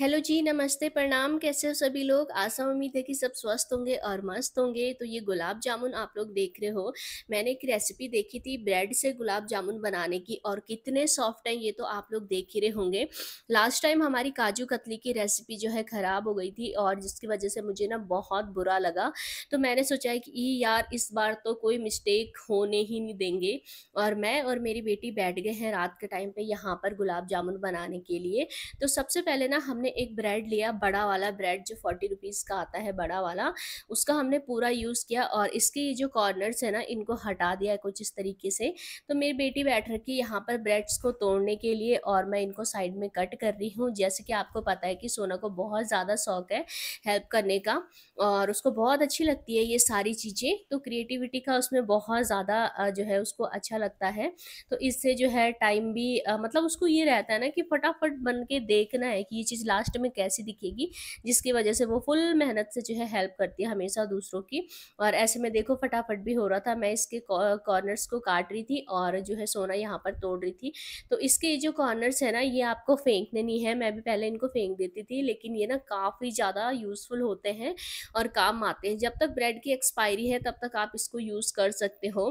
hello जी नमस्ते प्रणाम कैसे हो सभी लोग आशा उम्मीद है कि सब स्वस्थ होंगे और मस्त होंगे तो ये गुलाब जामुन आप लोग देख रहे हो मैंने एक रेसिपी देखी थी ब्रेड से गुलाब जामुन बनाने की और कितने सॉफ्ट हैं ये तो आप लोग देख ही रहे होंगे लास्ट टाइम हमारी काजू कतली की रेसिपी जो है ख़राब हो गई थी और जिसकी वजह से मुझे ना बहुत बुरा लगा तो मैंने सोचा कि यार इस बार तो कोई मिस्टेक होने ही नहीं देंगे और मैं और मेरी बेटी बैठ गए हैं रात के टाइम पर यहाँ पर गुलाब जामुन बनाने के लिए तो सबसे पहले ना हमने हमने एक ब्रेड लिया बड़ा वाला ब्रेड जो फोर्टी रुपीज़ का आता है बड़ा वाला उसका हमने पूरा यूज़ किया और इसके ये जो कॉर्नर्स है ना इनको हटा दिया है कुछ इस तरीके से तो मेरी बेटी बैठ रखी यहाँ पर ब्रेड्स को तोड़ने के लिए और मैं इनको साइड में कट कर रही हूँ जैसे कि आपको पता है कि सोना को बहुत ज़्यादा शौक है हेल्प करने का और उसको बहुत अच्छी लगती है ये सारी चीज़ें तो क्रिएटिविटी का उसमें बहुत ज़्यादा जो है उसको अच्छा लगता है तो इससे जो है टाइम भी मतलब उसको ये रहता है ना कि फटाफट बन के देखना है कि ये चीज़ लास्ट में कैसी दिखेगी जिसकी वजह से वो फुल मेहनत से जो है हेल्प करती है हमेशा दूसरों की और ऐसे में देखो फटाफट भी हो रहा था मैं इसके कॉर्नर्स को काट रही थी और जो है सोना यहाँ पर तोड़ रही थी तो इसके जो कॉर्नर्स है ना ये आपको फेंकने नहीं है मैं भी पहले इनको फेंक देती थी लेकिन ये ना काफ़ी ज़्यादा यूज़फुल होते हैं और काम आते हैं जब तक ब्रेड की एक्सपायरी है तब तक आप इसको यूज़ कर सकते हो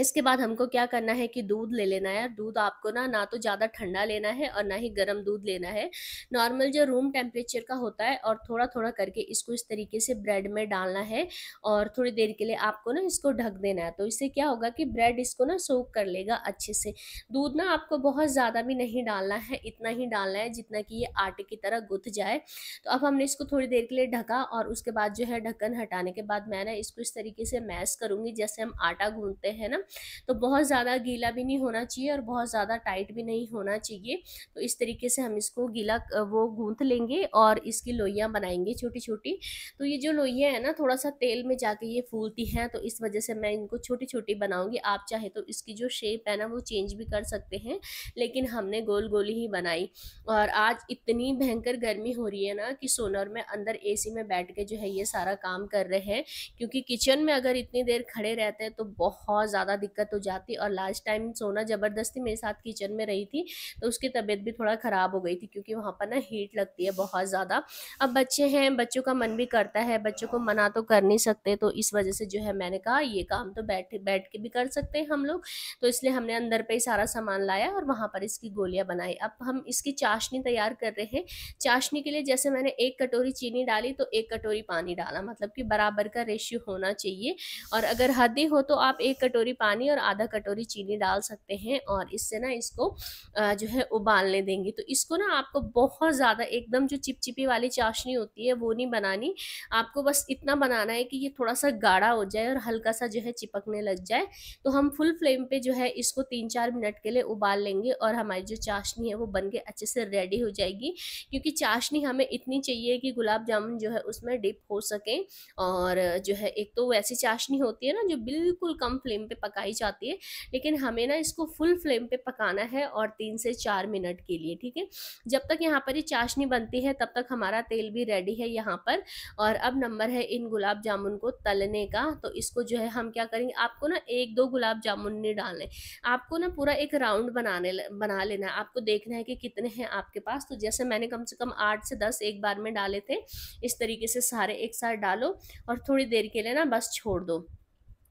इसके बाद हमको क्या करना है कि दूध ले लेना है दूध आपको ना ना तो ज़्यादा ठंडा लेना है और ना ही गर्म दूध लेना है नॉर्मल जो रूम टेम्परेचर का होता है और थोड़ा थोड़ा करके इसको इस तरीके से ब्रेड में डालना है और थोड़ी देर के लिए आपको ना इसको ढक देना है तो इससे क्या होगा कि ब्रेड इसको ना सोख कर लेगा अच्छे से दूध ना आपको बहुत ज़्यादा भी नहीं डालना है इतना ही डालना है जितना कि ये आटे की तरह गुथ जाए तो अब हमने इसको थोड़ी देर के लिए ढका और उसके बाद जो है ढक्कन हटाने के बाद मैं ना इसको इस तरीके से मैश करूँगी जैसे हम आटा गूंदते हैं ना तो बहुत ज़्यादा गीला भी नहीं होना चाहिए और बहुत ज़्यादा टाइट भी नहीं होना चाहिए तो इस तरीके से हम इसको गीला वो गूँथ लेंगे और इसकी लोइयाँ बनाएंगे छोटी छोटी तो ये जो लोइयाँ हैं ना थोड़ा सा तेल में जाके ये फूलती हैं तो इस वजह से मैं इनको छोटी छोटी बनाऊँगी आप चाहे तो इसकी जो शेप है ना वो चेंज भी कर सकते हैं लेकिन हमने गोल गोली ही बनाई और आज इतनी भयंकर गर्मी हो रही है ना कि सोनर में अंदर ए में बैठ के जो है ये सारा काम कर रहे हैं क्योंकि किचन में अगर इतनी देर खड़े रहते हैं तो बहुत ज़्यादा ज़्यादा दिक्कत हो जाती और लास्ट टाइम सोना ज़बरदस्ती मेरे साथ किचन में रही थी तो उसकी तबीयत भी थोड़ा ख़राब हो गई थी क्योंकि वहाँ पर ना हीट लगती है बहुत ज़्यादा अब बच्चे हैं बच्चों का मन भी करता है बच्चों को मना तो कर नहीं सकते तो इस वजह से जो है मैंने कहा ये काम तो बैठ बैठ के भी कर सकते हैं हम लोग तो इसलिए हमने अंदर पर ही सारा सामान लाया और वहाँ पर इसकी गोलियाँ बनाई अब हम इसकी चाशनी तैयार कर रहे हैं चाशनी के लिए जैसे मैंने एक कटोरी चीनी डाली तो एक कटोरी पानी डाला मतलब कि बराबर का रेशियो होना चाहिए और अगर हदी हो तो आप एक कटोरी पानी और आधा कटोरी चीनी डाल सकते हैं और इससे ना इसको जो है उबालने देंगे तो इसको ना आपको बहुत ज़्यादा एकदम जो चिपचिपी वाली चाशनी होती है वो नहीं बनानी आपको बस इतना बनाना है कि ये थोड़ा सा गाढ़ा हो जाए और हल्का सा जो है चिपकने लग जाए तो हम फुल फ्लेम पे जो है इसको तीन चार मिनट के लिए उबाल लेंगे और हमारी जो चाशनी है वो बन के अच्छे से रेडी हो जाएगी क्योंकि चाशनी हमें इतनी चाहिए कि गुलाब जामुन जो है उसमें डिप हो सके और जो है एक तो वैसी चाशनी होती है ना जो बिल्कुल कम फ्लेम पे पकाई जाती है लेकिन हमें ना इसको फुल फ्लेम पे पकाना है और तीन से चार मिनट के लिए ठीक है जब तक यहाँ पर ये चाशनी बनती है तब तक हमारा तेल भी रेडी है यहाँ पर और अब नंबर है इन गुलाब जामुन को तलने का तो इसको जो है हम क्या करेंगे आपको ना एक दो गुलाब जामुन नहीं डालने आपको ना पूरा एक राउंड बनाने बना लेना है आपको देखना है कि कितने हैं आपके पास तो जैसे मैंने कम से कम आठ से दस एक बार में डाले थे इस तरीके से सारे एक साथ डालो और थोड़ी देर के लिए ना बस छोड़ दो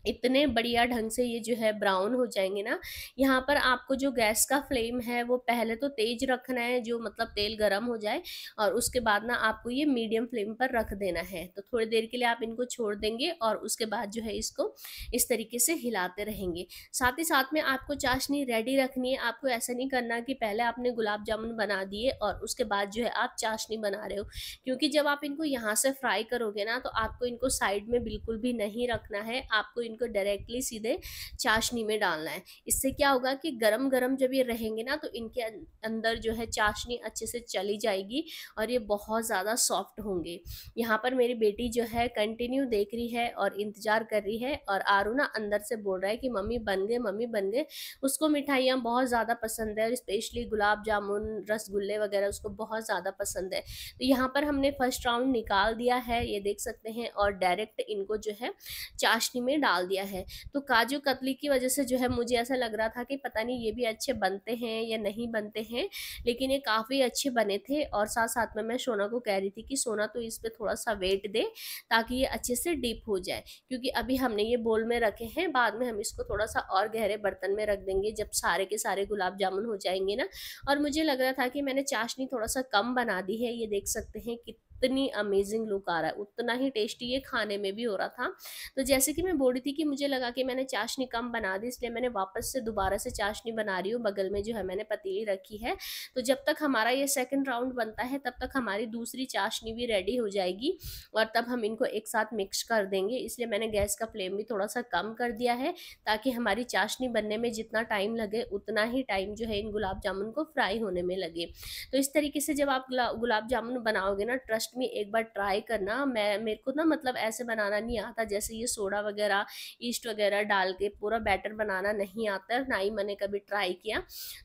इतने बढ़िया ढंग से ये जो है ब्राउन हो जाएंगे ना यहाँ पर आपको जो गैस का फ्लेम है वो पहले तो तेज रखना है जो मतलब तेल गर्म हो जाए और उसके बाद ना आपको ये मीडियम फ्लेम पर रख देना है तो थोड़ी देर के लिए आप इनको छोड़ देंगे और उसके बाद जो है इसको इस तरीके से हिलाते रहेंगे साथ ही साथ में आपको चाशनी रेडी रखनी है आपको ऐसा नहीं करना कि पहले आपने गुलाब जामुन बना दिए और उसके बाद जो है आप चाशनी बना रहे हो क्योंकि जब आप इनको यहाँ से फ्राई करोगे ना तो आपको इनको साइड में बिल्कुल भी नहीं रखना है आपको इन इनको डायरेक्टली सीधे चाशनी में डालना है इससे क्या होगा कि गरम गरम जब ये रहेंगे ना तो इनके अं-, अंदर जो है चाशनी अच्छे से चली जाएगी और ये बहुत ज़्यादा सॉफ्ट होंगे यहाँ पर मेरी बेटी जो है कंटिन्यू देख रही है और इंतज़ार कर रही है और आरू ना अंदर से बोल रहा है कि मम्मी बन गए मम्मी बन गए उसको मिठाइयाँ बहुत ज़्यादा पसंद है और स्पेशली गुलाब जामुन रसगुल्ले वगैरह उसको बहुत ज़्यादा पसंद है तो यहाँ पर हमने फर्स्ट राउंड निकाल दिया है ये देख सकते हैं और डायरेक्ट इनको जो है चाशनी में डाल डाल दिया है तो काजू कतली की वजह से जो है मुझे ऐसा लग रहा था कि पता नहीं ये भी अच्छे बनते हैं या नहीं बनते हैं लेकिन ये काफ़ी अच्छे बने थे और साथ साथ में मैं सोना को कह रही थी कि सोना तो इस पर थोड़ा सा वेट दे ताकि ये अच्छे से डीप हो जाए क्योंकि अभी हमने ये बोल में रखे हैं बाद में हम इसको थोड़ा सा और गहरे बर्तन में रख देंगे जब सारे के सारे गुलाब जामुन हो जाएंगे ना और मुझे लग रहा था कि मैंने चाशनी थोड़ा सा कम बना दी है ये देख सकते हैं कि उतनी अमेजिंग लुक आ रहा है उतना ही टेस्टी ये खाने में भी हो रहा था तो जैसे कि मैं बोली थी कि मुझे लगा कि मैंने चाशनी कम बना दी इसलिए मैंने वापस से दोबारा से चाशनी बना रही हूँ बगल में जो है मैंने पतीली रखी है तो जब तक हमारा ये सेकेंड राउंड बनता है तब तक हमारी दूसरी चाशनी भी रेडी हो जाएगी और तब हम इनको एक साथ मिक्स कर देंगे इसलिए मैंने गैस का फ्लेम भी थोड़ा सा कम कर दिया है ताकि हमारी चाशनी बनने में जितना टाइम लगे उतना ही टाइम जो है इन गुलाब जामुन को फ्राई होने में लगे तो इस तरीके से जब आप गुलाब जामुन बनाओगे ना ट्रस्ट ट्रस्ट में एक बार ट्राई करना मैं मेरे को ना मतलब ऐसे बनाना नहीं आता जैसे ये सोडा वगैरह ईस्ट वगैरह डाल के पूरा बैटर बनाना नहीं आता ना ही मैंने कभी ट्राई किया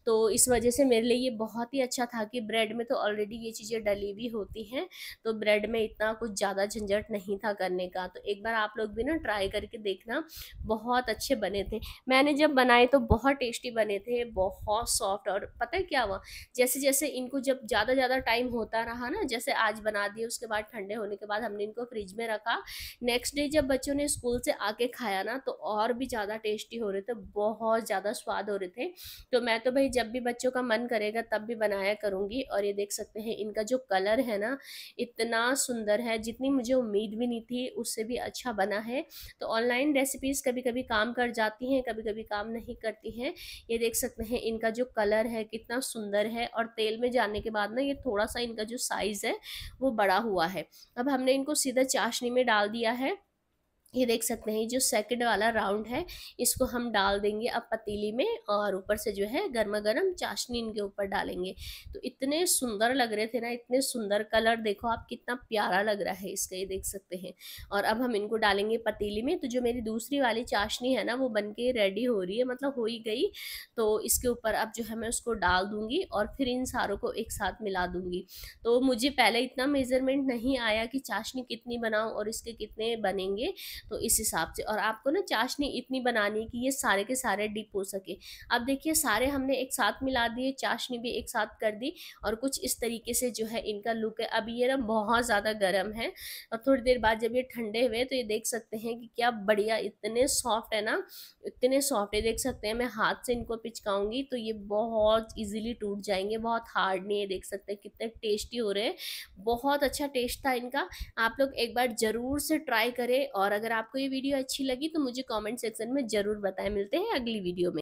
तो इस वजह से मेरे लिए ये बहुत ही अच्छा था कि ब्रेड में तो ऑलरेडी ये चीज़ें डली हुई होती हैं तो ब्रेड में इतना कुछ ज़्यादा झंझट नहीं था करने का तो एक बार आप लोग भी ना ट्राई करके देखना बहुत अच्छे बने थे मैंने जब बनाए तो बहुत टेस्टी बने थे बहुत सॉफ्ट और पता है क्या हुआ जैसे जैसे इनको जब ज़्यादा ज़्यादा टाइम होता रहा ना जैसे आज बना दिए उसके बाद ठंडे होने के बाद हमने इनको फ्रिज में रखा नेक्स्ट डे जब बच्चों ने स्कूल से आके खाया ना तो और भी ज़्यादा टेस्टी हो रहे थे बहुत ज़्यादा स्वाद हो रहे थे तो मैं तो भाई जब भी बच्चों का मन करेगा तब भी बनाया करूँगी और ये देख सकते हैं इनका जो कलर है ना इतना सुंदर है जितनी मुझे उम्मीद भी नहीं थी उससे भी अच्छा बना है तो ऑनलाइन रेसिपीज़ कभी कभी काम कर जाती हैं कभी कभी काम नहीं करती हैं ये देख सकते हैं इनका जो कलर है कितना सुंदर है और तेल में जाने के बाद ना ये थोड़ा सा इनका जो साइज़ है वो बड़ा हुआ है अब हमने इनको सीधा चाशनी में डाल दिया है ये देख सकते हैं जो सेकंड वाला राउंड है इसको हम डाल देंगे अब पतीली में और ऊपर से जो है गर्मा गर्म चाशनी इनके ऊपर डालेंगे तो इतने सुंदर लग रहे थे ना इतने सुंदर कलर देखो आप कितना प्यारा लग रहा है इसका ये देख सकते हैं और अब हम इनको डालेंगे पतीली में तो जो मेरी दूसरी वाली चाशनी है ना वो बन के रेडी हो रही है मतलब हो ही गई तो इसके ऊपर अब जो है मैं उसको डाल दूँगी और फिर इन सारों को एक साथ मिला दूँगी तो मुझे पहले इतना मेज़रमेंट नहीं आया कि चाशनी कितनी बनाऊँ और इसके कितने बनेंगे तो इस हिसाब से और आपको ना चाशनी इतनी बनानी है कि ये सारे के सारे डिप हो सके अब देखिए सारे हमने एक साथ मिला दिए चाशनी भी एक साथ कर दी और कुछ इस तरीके से जो है इनका लुक है अब ये ना बहुत ज़्यादा गर्म है और थोड़ी देर बाद जब ये ठंडे हुए तो ये देख सकते हैं कि क्या बढ़िया इतने सॉफ्ट है ना इतने सॉफ्ट है देख सकते हैं मैं हाथ से इनको पिचकाऊंगी तो ये बहुत ईजिली टूट जाएंगे बहुत हार्ड नहीं है देख सकते हैं कितने टेस्टी हो रहे हैं बहुत अच्छा टेस्ट था इनका आप लोग एक बार ज़रूर से ट्राई करें और अगर अगर आपको ये वीडियो अच्छी लगी तो मुझे कॉमेंट सेक्शन में ज़रूर बताएं मिलते हैं अगली वीडियो में